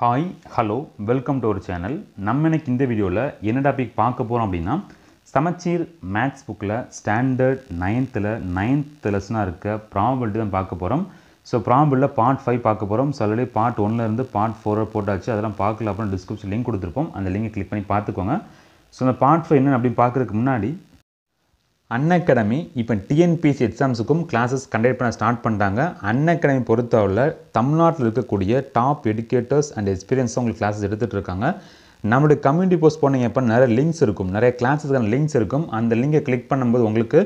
hi hello welcome to ஒரு channel நம்ம எனக்கு இந்த வீடியோவில் என்ன டாபிக் பார்க்க போகிறோம் அப்படின்னா சமச்சீர் மேக்ஸ் புக்கில் ஸ்டாண்டர்ட் நைன்த்தில் நைன்த் லெசனாக இருக்க ப்ராபபிலிட்டி தான் பார்க்க போகிறோம் ஸோ ப்ராபபிளில் பார்ட் ஃபைவ் பார்க்க போகிறோம் ஸோ ஆல்ரெடி பார்ட் ஒன்லேருந்து பார்ட் ஃபோரை போட்டாச்சு அதெல்லாம் பார்க்கல அப்புறம் டிஸ்கிரிப்ஷன் லிங்க் கொடுத்துருப்போம் அந்த லிங்கை கிளிக் பண்ணி பார்த்துக்கோங்க ஸோ அந்த பார்ட் ஃபைவ் என்னென்னு அப்படின்னு பார்க்குறதுக்கு முன்னாடி அன் இப்போ டிஎன்பிசி எக்ஸாம்ஸுக்கும் கிளாஸஸ் கண்டக்ட் பண்ண ஸ்டார்ட் பண்ணுறாங்க அன் அகாடமி தமிழ்நாட்டில் இருக்கக்கூடிய டாப் எடுக்கேட்டர்ஸ் அண்ட் எக்ஸ்பீரியன்ஸும் உங்களுக்கு கிளாஸஸ் எடுத்துகிட்டு இருக்காங்க நம்மளுடைய கம்யூனிட்டி போஸ்ட் போனீங்க அப்போ நிறைய லிங்க்ஸ் இருக்கும் நிறைய கிளாஸஸ்க்கான லிங்க்ஸ் இருக்கும் அந்த லிங்கை கிளிக் பண்ணும்போது உங்களுக்கு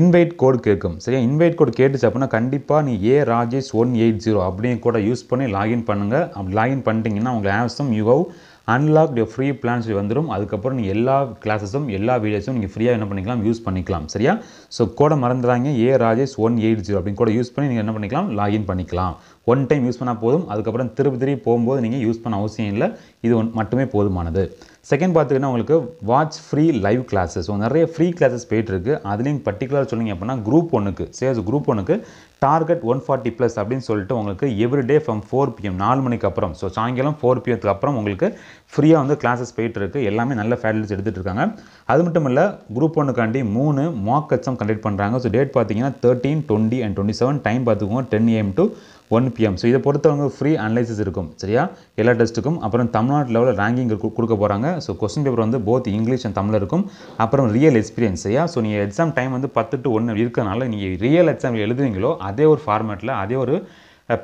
இன்வைட் கோட் கேட்கும் சரியா இன்வைட் கோட் கேட்டுச்சு அப்படின்னா கண்டிப்பாக நீ ஏ ராஜேஷ் ஒன் எயிட் ஜீரோ அப்படின்னு கூட யூஸ் பண்ணி லாகின் பண்ணுங்கள் அப்படி லாகின் பண்ணிட்டீங்கன்னா உங்கள் ஆப்ஸும் you have unlock your free plans வந்துடும் அதுக்கப்புறம் நீங்கள் எல்லா கிளாஸஸும் எல்லா வீடியோஸும் நீங்கள் ஃப்ரீயாக என்ன பண்ணிக்கலாம் யூஸ் பண்ணிக்கலாம் சரியா ஸோ கூட மறந்துடாங்க ஏ ராஜேஷ் ஒன் எயிட் ஜீரோ அப்படின்னு கூட யூஸ் பண்ணி நீங்கள் என்ன பண்ணிக்கலாம் லாகின் பண்ணிக்கலாம் ஒன் டைம் யூஸ் பண்ணால் போதும் அதுக்கப்புறம் திருப்பி திருப்பி போகும்போது நீங்கள் யூஸ் பண்ண அவசியம் இல்லை இது மட்டுமே போதுமானது செகண்ட் பார்த்துக்கிட்டா உங்களுக்கு watch free live classes so நிறைய ஃப்ரீ கிளாஸஸ் போயிட்டுருக்கு அதுலேயும் பர்டிகுலர் சொன்னீங்க அப்படின்னா குரூப் ஒன்றுக்கு சேல்ஸ் குரூப் ஒன்றுக்கு டார்கெட் ஒன் ஃபார்ட்டி ப்ளஸ் அப்படின்னு சொல்லிட்டு உங்களுக்கு every day from four PM நாலு மணிக்கு அப்புறம் ஸோ சாயங்காலம் ஃபோர் பிஎம்க்கு அப்புறம் உங்களுக்கு ஃப்ரீயாக வந்து கிளாஸஸ் போயிட்டுருக்கு எல்லாமே நல்ல ஃபேடல்ஸ் எடுத்துகிட்டு இருக்காங்க அது மட்டும் இல்லை குரூப் ஒன்றுக்காண்டி மூணு மாக் எக்ஸாம் கண்டக்ட் பண்ணுறாங்க ஸோ டேட் பார்த்தீங்கன்னா thirteen twenty and twenty seven time பார்த்துக்கோங்க ten AM to one PM so இதை பொறுத்தவங்க ஃப்ரீ அனலைசிஸ் இருக்கும் சரியா எல்லா டெஸ்ட்டுக்கும் அப்புறம் தமிழ்நாட்டு லெவலில் ரேங்கிங் கொடுக்க போகிறாங்க ஸோ கொஸ்டின் பேப்பர் வந்து போத் இங்கிலீஷ் அண்ட் தமிழ் இருக்கும் அப்புறம் ரியல் எக்ஸ்பீரியன்ஸ் சரியா ஸோ நீங்கள் எக்ஸாம் டைம் வந்து பத்து டு ஒன்று இருக்கிறனால நீங்கள் ரியல் எக்ஸாம் எழுதுவீங்களோ அதே ஒரு ஃபார்மேட்டில் அதே ஒரு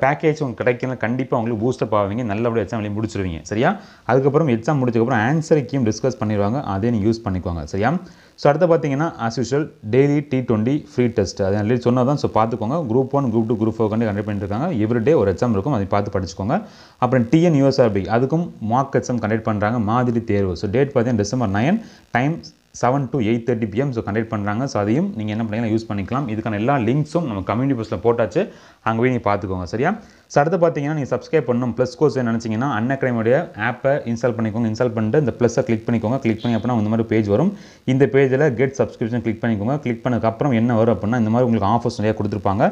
பேக்கேஜ் உங்களுக்கு கிடைக்கல கண்டிப்பாக அவங்களுக்கு பூஸ்டப் ஆவீங்க நல்லபடியாக எக்ஸாம் வெளியே முடிச்சிருவீங்க சரியா அதுக்கப்புறம் எக்ஸாம் முடிச்சதுக்கப்புறம் ஆன்சர் கீயும் டிஸ்கஸ் பண்ணிடுவாங்க அதே நீங்கள் யூஸ் பண்ணிக்குவாங்க சரியா ஸோ அடுத்து பார்த்தீங்கன்னா as usual daily T twenty free test அது ஆல்ரெடி சொன்னால் தான் ஸோ பார்த்துக்கோங்க group one group two group four கண்டு கண்டக்ட் பண்ணிருக்காங்க எவ்ரி டே ஒரு எக்ஸாம் இருக்கும் அதை பார்த்து படிச்சுக்கோங்க அப்புறம் டிஎன் யூஎஸ்ஆர்பி அதுக்கும் மார்க் எக்ஸாம் கண்டக்ட் பண்ணுறாங்க மாதிரி தேர்வு ஸோ டேட் பார்த்தீங்கன்னா December nine time seven to eight thirty PM so conduct பண்ணுறாங்க ஸோ அதையும் நீங்கள் என்ன பண்ணிங்கன்னா யூஸ் பண்ணிக்கலாம் இதுக்கான எல்லா லிங்க்ஸும் நம்ம கம்யூனிட்டி போஸ்ட்டில் போட்டாச்சு அங்கே போய் நீங்கள் பார்த்துக்கோங்க சரியா ஸோ அடுத்து பார்த்தீங்கன்னா நீங்கள் சப்ஸ்கிரைப் பண்ணணும் ப்ளஸ் கோர்ஸ் நினச்சிங்கன்னா அன்னக்கிரைமுடைய ஆப்பை இன்ஸ்டால் பண்ணிக்கோங்க இன்ஸ்டால் பண்ணிட்டு இந்த ப்ளஸ்ஸை கிளிக் பண்ணிக்கோங்க கிளிக் பண்ணி அப்படின்னா இந்த மாதிரி பேஜ் வரும் இந்த பேஜில் கெட் சப்ஸ்கிரிப்ஷன் கிளிக் பண்ணிக்கோங்க கிளிக் பண்ணதுக்கப்புறம் என்ன வரும் அப்படின்னா இந்த மாதிரி உங்களுக்கு ஆஃபர்ஸ் நிறையா கொடுத்துருப்பாங்க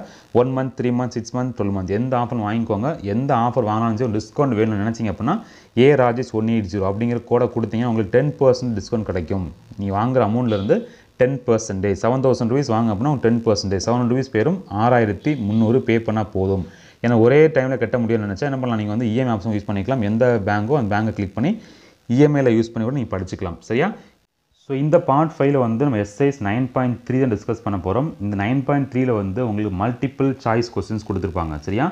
one month three month six month twelve month எந்த ஆஃபர் வாங்கிக்கோங்க எந்த ஆஃபர் வாங்கினாலும் டிஸ்கவுண்ட் வேணும்னு நினச்சிங்க அப்படின்னா A Rajesh one eight zero அப்படிங்கிற கூட கொடுத்தீங்கன்னா உங்களுக்கு டென் பர்சன்ட் டிஸ்கவுண்ட் கிடைக்கும் நீ வாங்குற அமௌண்ட்லேருந்து ten percentage seven thousand rupees வாங்க அப்படின்னா ten percentage seven hundred rupees பேரும் ஆறாயிரத்தி முந்நூறு பே பண்ணால் போதும் ஏன்னா ஒரே டைமில் கட்ட முடியும்னு நினச்சா என்ன பண்ணலாம் நீங்கள் வந்து இஎம்ஐ ஆப்ஷன் யூஸ் பண்ணிக்கலாம் எந்த பேங்கோ அந்த பேங்கை கிளிக் பண்ணி இஎம்ஐயில் e யூஸ் பண்ணி கூட நீங்கள் படிச்சுக்கலாம் சரியா ஸோ இந்த பார்ட் ஃபைவ்ல வந்து நம்ம எஸ்ஐஸ் நைன் பாயிண்ட் த்ரீ தான் டிஸ்கஸ் பண்ண போகிறோம் இந்த நைன் பாயிண்ட் த்ரீல வந்து உங்களுக்கு மல்டிபிள் சாய்ஸ் கொஸ்டின்ஸ் கொடுத்துருப்பாங்க சரியா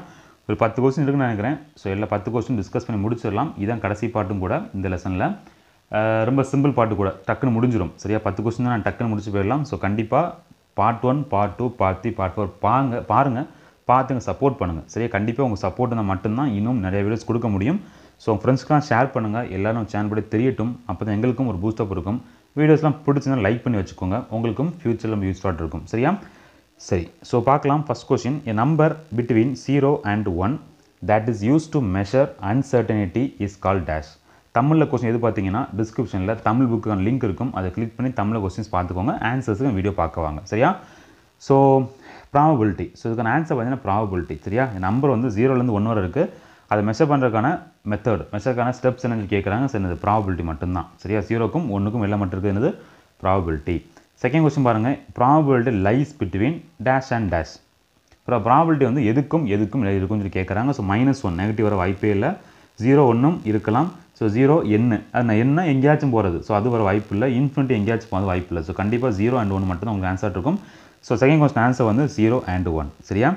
ஒரு பத்து கொஸ்டின் இருக்குன்னு நினைக்கிறேன் ஸோ எல்லா பத்து கொஸ்டின் டிஸ்கஸ் பண்ணி முடிச்சிடலாம் இதான் கடைசி பாட்டும் கூட இந்த லெசனில் ரொம்ப சிம்பிள் பாட்டு கூட டக்குன்னு முடிஞ்சிடும் சரியா பத்து கொஸ்டின் தான் நான் டக்குன்னு முடிச்சு போயிடலாம் ஸோ கண்டிப்பாக part one part two part three part four பாங்க பாருங்கள் பார்த்துங்க சப்போர்ட் பண்ணுங்கள் சரியா கண்டிப்பாக உங்கள் சப்போர்ட் இருந்தால் மட்டும்தான் இன்னும் நிறைய வீடியோஸ் கொடுக்க முடியும் ஸோ உங்கள் ஃப்ரெண்ட்ஸ்க்கெலாம் ஷேர் பண்ணுங்கள் எல்லோரும் சேனல் படி தெரியட்டும் அப்போ தான் எங்களுக்கும் ஒரு பூஸ்டப் இருக்கும் வீடியோஸ்லாம் பிடிச்சிருந்தால் லைக் பண்ணி வச்சுக்கோங்க உங்களுக்கும் ஃப்யூச்சரில் யூஸ்ஃபாட் இருக்கும் சரியா சரி ஸோ பார்க்கலாம் first question an number between zero and one that is use to measure uncertainty is call dash தமிழில் கொஸ்டின் எது பார்த்தீங்கன்னா டிஸ்கிரிப்ஷனில் தமிழ் புக்கான லிங்க் இருக்கும் அதை கிளிக் பண்ணி தமிழில் கொஸ்டின்ஸ் பார்த்துக்கோங்க ஆன்சர்ஸுக்கு வீடியோ பார்க்க வாங்க சரியா ஸோ ப்ராபபிலிட்டி ஸோ இதுக்கான ஆன்சர் பார்த்தீங்கன்னா ப்ராபபிலிட்டி சரியா நம்பர் வந்து ஜீரோலேருந்து ஒன்று வரை இருக்குது அதை மெஷர் பண்ணுறதுக்கான மெத்தட் மெஷருக்கான ஸ்டெப்ஸ் என்னென்னு கேட்குறாங்க சரி இது ப்ராபபிலிட்டி மட்டும்தான் சரியா ஜீரோக்கும் ஒன்றுக்கும் எல்லாம் மட்டும் இருக்குது என்னது ப்ராபபிலிட்டி செகண்ட் கொஸ்டின் பாருங்கள் probability lies between dash and dash அப்புறம் ப்ராபபிலிட்டி வந்து எதுக்கும் எதுக்கும் இருக்கும்னு சொல்லி கேட்குறாங்க ஸோ மைனஸ் ஒன் நெகட்டிவ் வர வாய்ப்பே இல்லை ஜீரோ ஒன்றும் இருக்கலாம் ஸோ ஜீரோ என்ன அது நான் என்ன எங்கேயாச்சும் போகிறது ஸோ அது வர வாய்ப்பு இல்லை இன்ஃபினிட்டி எங்கேயாச்சும் போகிறது வாய்ப்பு இல்லை ஸோ கண்டிப்பாக ஜீரோ அண்ட் ஒன் மட்டும் தான் உங்களுக்கு ஆன்சர் இருக்கும் ஸோ செகண்ட் கொஸ்டின் ஆன்சர் வந்து ஜீரோ அண்ட் ஒன் சரியா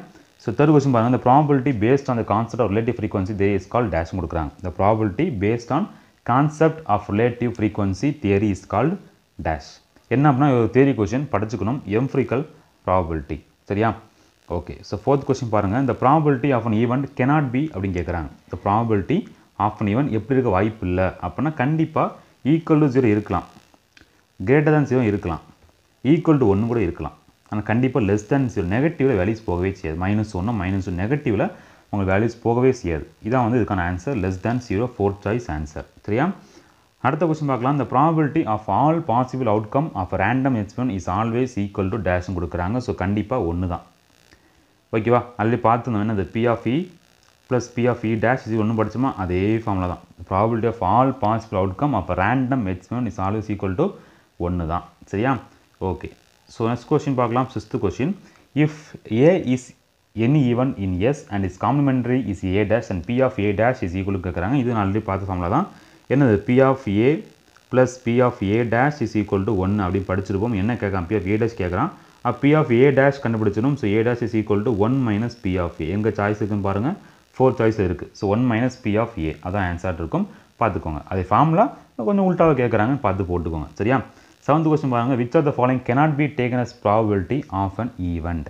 ஸோ தேர்ட் கொஸ்டின் பாருங்கள் இந்த probability based on the concept of relative frequency they is call dash கொடுக்குறாங்க இந்த probability based on concept of relative frequency theory is called dash என்ன அப்படின்னா theory question படிச்சுக்கணும் empirical probability சரியா okay so fourth question பாருங்கள் இந்த probability of an event cannot be அப்படின்னு கேட்குறாங்க இந்த ப்ராபிலிட்டி ஆஃப் அன் ஈவன் எப்படி இருக்க வாய்ப்பு இல்லை அப்படின்னா கண்டிப்பாக ஈக்குவல் டு ஜீரோ இருக்கலாம் கிரேட்டர் தேன் ஜீரோ இருக்கலாம் ஈக்குவல் டு ஒன்று கூட இருக்கலாம் ஆனால் கண்டிப்பாக லெஸ் தேன் ஜீரோ நெகட்டிவில் வேல்யூஸ் போகவே செய்யாது மைனஸ் ஒன்று மைனஸ் ஒன் நெகட்டிவில் உங்கள் வேல்யூஸ் போகவே செய்யாது இதான் வந்து இதுக்கான answer less than zero fourth choice answer சரியா அடுத்த கொஸ்டின் பார்க்கலாம் இந்த probability of all possible outcome of random experiment is always equal to டேஷ்னு கொடுக்குறாங்க ஸோ கண்டிப்பாக ஒன்று தான் ஓகேவா ஆல்ரெடி பார்த்துருந்தோம் என்ன இந்த P of e E plus P of E dash இது ஒன்று படித்தோமா அதே ஃபார்மில் தான் probability of all possible outcome அப்போ random experiment is always equal to ஒன்று தான் சரியா ஓகே ஸோ நெக்ஸ்ட் கொஷின் பார்க்கலாம் sixth question if A is any event in S and is complementary is A dash and P of A dash is equal கேட்குறாங்க இது நான் already பார்த்த ஃபார்மில் தான் என்னது B of A plus P of A dash is equal to one அப்படின்னு படிச்சிருப்போம் என்ன கேட்குறான் பி ஆஃப் ஏ டேஷ் கேட்குறான் பி ஆஃப் ஏ டேஷ் கண்டுபிடிச்சிடும் so A dash is equal to one minus P of A எங்கள் choice இருக்குன்னு பாருங்கள் four choice இருக்குது so one minus P of A அதான் ஆன்சர் இருக்கும் பார்த்துக்கோங்க அதே ஃபார்முலா கொஞ்சம் உள்டாக கேட்குறாங்கன்னு பார்த்து போட்டுக்கோங்க சரியா செவன்த் கொஸ்டின் பாருங்கள் which are the following cannot be taken as probability of an event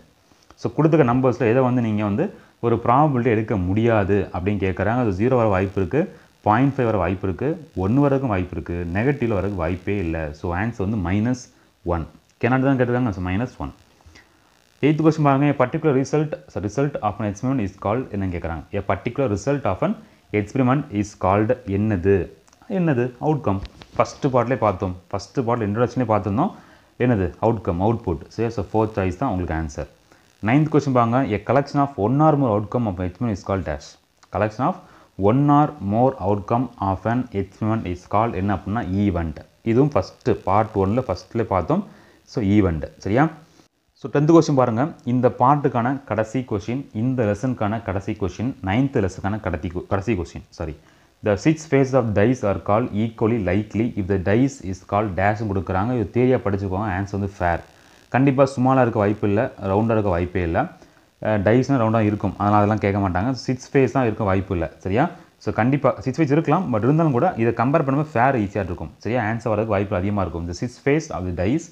so கொடுத்துக்க நம்பர்ஸில் எதை வந்து நீங்கள் வந்து ஒரு ப்ராபபிலிட்டி எடுக்க முடியாது அப்படின்னு கேட்குறாங்க அது ஜீரோ வர வாய்ப்பு இருக்குது பாயிண்ட் ஃபைவ் வர வாய்ப்பு இருக்குது ஒன்று வரைக்கும் வாய்ப்பு இருக்குது நெகட்டிவில் வரக்கு வாய்ப்பே இல்லை ஸோ ஆன்சர் வந்து மைனஸ் ஒன் கெனாட் தான் கேட்டுருக்காங்க so minus one eighth question பாருங்க a particular result result of an experiment is called என்னன்னு கேட்குறாங்க a particular result of an experiment is called என்னது என்னது அவுட்கம் ஃபஸ்ட்டு பாட்டிலே பார்த்தோம் ஃபஸ்ட்டு பாட்டில் இன்ட்ரடக்ஷன்லேயே பார்த்துருந்தோம் என்னது அவுட்கம் அவுட்புட் சரி ஸோ ஃபோர் சாய்ஸ் தான் உங்களுக்கு ஆன்சர் நைன்த் கொஸ்டின் பாருங்க a collection of one or more outcome of experiment is call dash collection of one or more outcome of an experiment is call என்ன அப்படின்னா event இதுவும் first part ஒனில் ஃபஸ்ட்டில் பார்த்தோம் so event சரியா so tenth question பாருங்கள் இந்த பாட்டுக்கான கடைசி கொஷின் இந்த லெசனுக்கான கடைசி கொஷின் நைன்த்து லெசனுக்கான கடைசி கடைசி question sorry the six face of dice are call equally likely if the dice is call dash கொடுக்குறாங்க இது தேரியாக படிச்சுக்கோங்க ஆன்சர் வந்து ஃபேர் கண்டிப்பாக ஸ்மாலாக இருக்க வாய்ப்பு இல்லை ரவுண்டாக இருக்க வாய்ப்பே இல்லை டைஸ்னால் ரவுண்டாக இருக்கும் அதனால் அதெல்லாம் கேட்க மாட்டாங்க சிக்ஸ் ஃபேஸ் தான் இருக்க வாய்ப்பு இல்லை சரியா ஸோ கண்டிப்பாக சிக்ஸ் ஃபேஸ் இருக்கலாம் பட் இருந்தாலும் கூட இதை கம்பேர் பண்ணும்போது ஃபேர் ஈஸியாக இருக்கும் சரியா ஆன்சர் வரதுக்கு வாய்ப்பு அதிகமாக இருக்கும் இந்த six face of the dice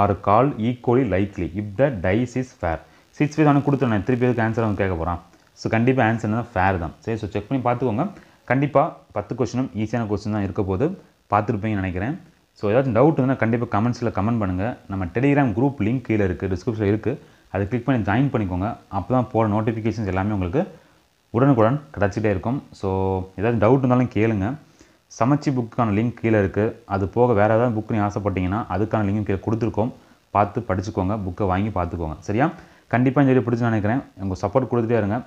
are call equally likely if the dice is fair six வைஸ் அவனுக்கு கொடுத்துருந்தேன் திருப்பி எதுக்கு ஆன்சர் அவன் கேட்க போகிறான் ஸோ கண்டிப்பாக ஆன்சர் தான் ஃபேர் தான் சரி ஸோ செக் பண்ணி பார்த்துக்கோங்க கண்டிப்பாக பத்து கொஸ்டினும் ஈஸியான கொஸ்டின் தான் இருக்க போது பார்த்துருப்பீங்கன்னு நினைக்கிறேன் ஸோ ஏதாச்சும் டவுட் இருந்தால் கண்டிப்பாக கமெண்ட்ஸில் கமெண்ட் பண்ணுங்கள் நம்ம டெலிகிராம் குரூப் லிங்க் கீழே இருக்குது டிஸ்கிரிப்ஷன் இருக்குது அதை கிளிக் பண்ணி ஜாயின் பண்ணிக்கோங்க அப்போ தான் போகிற நோட்டிஃபிகேஷன்ஸ் எல்லாமே உங்களுக்கு உடனுக்குடன் கிடச்சிட்டே இருக்கும் ஸோ ஏதாச்சும் டவுட் இருந்தாலும் கேளுங்கள் சமச்சி புக்குக்கான லிங்க் கீழே இருக்குது அது போக வேறு ஏதாவது புக் நீங்கள் ஆசைப்பட்டீங்கன்னா அதுக்கான லிங்க் கீழே கொடுத்துருக்கோம் பார்த்து படிச்சுக்கோங்க புக்கை வாங்கி பார்த்துக்கோங்க சரியா கண்டிப்பாக இந்த வீடியோ பிடிச்சி நினைக்கிறேன் உங்கள் சப்போர்ட் கொடுத்துட்டே இருங்க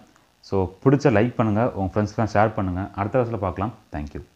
ஸோ பிடிச்ச லைக் பண்ணுங்கள் உங்கள் ஃப்ரெண்ட்ஸ்க்கெலாம் ஷேர் பண்ணுங்கள் அடுத்த வயசில் பார்க்கலாம் தேங்க்யூ